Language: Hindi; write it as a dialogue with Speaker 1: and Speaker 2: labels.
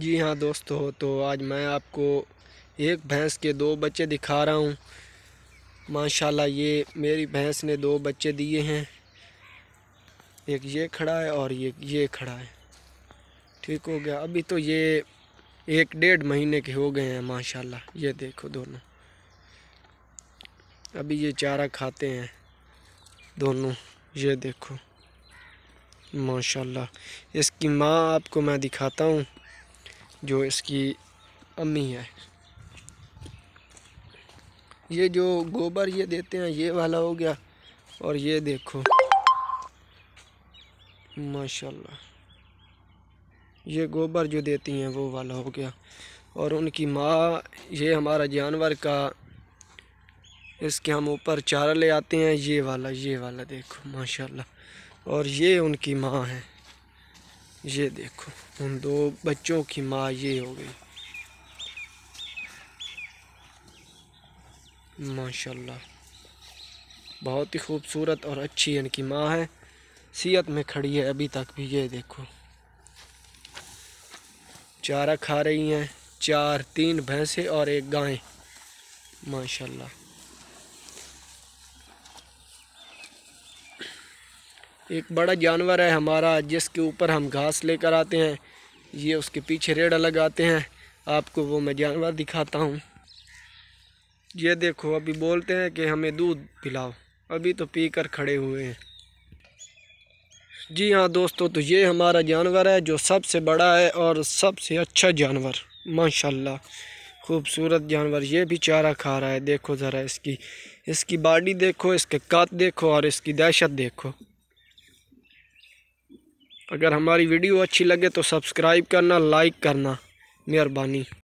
Speaker 1: जी हाँ दोस्तों तो आज मैं आपको एक भैंस के दो बच्चे दिखा रहा हूँ माशाल्लाह ये मेरी भैंस ने दो बच्चे दिए हैं एक ये खड़ा है और ये ये खड़ा है ठीक हो गया अभी तो ये एक डेढ़ महीने के हो गए हैं माशाल्लाह ये देखो दोनों अभी ये चारा खाते हैं दोनों ये देखो माशाल्लाह इसकी माँ आपको मैं दिखाता हूँ जो इसकी अम्मी है ये जो गोबर ये देते हैं ये वाला हो गया और ये देखो माशाल्लाह ये गोबर जो देती हैं वो वाला हो गया और उनकी माँ ये हमारा जानवर का इसके हम ऊपर चारा ले आते हैं ये वाला ये वाला देखो माशाल्लाह और ये उनकी माँ है ये देखो उन दो बच्चों की माँ ये हो गई माशाल्लाह बहुत ही खूबसूरत और अच्छी इनकी माँ है सीयत में खड़ी है अभी तक भी ये देखो चारा खा रही हैं चार तीन भैंसे और एक गाय माशाल्लाह एक बड़ा जानवर है हमारा जिसके ऊपर हम घास लेकर आते हैं ये उसके पीछे रेड़ा लगाते हैं आपको वो मैं जानवर दिखाता हूँ ये देखो अभी बोलते हैं कि हमें दूध पिलाओ अभी तो पी कर खड़े हुए हैं जी हाँ दोस्तों तो ये हमारा जानवर है जो सबसे बड़ा है और सबसे अच्छा जानवर माशा खूबसूरत जानवर ये भी चारा खा रहा है देखो ज़रा इसकी इसकी बॉडी देखो इसके कात देखो और इसकी दहशत देखो अगर हमारी वीडियो अच्छी लगे तो सब्सक्राइब करना लाइक करना मेहरबानी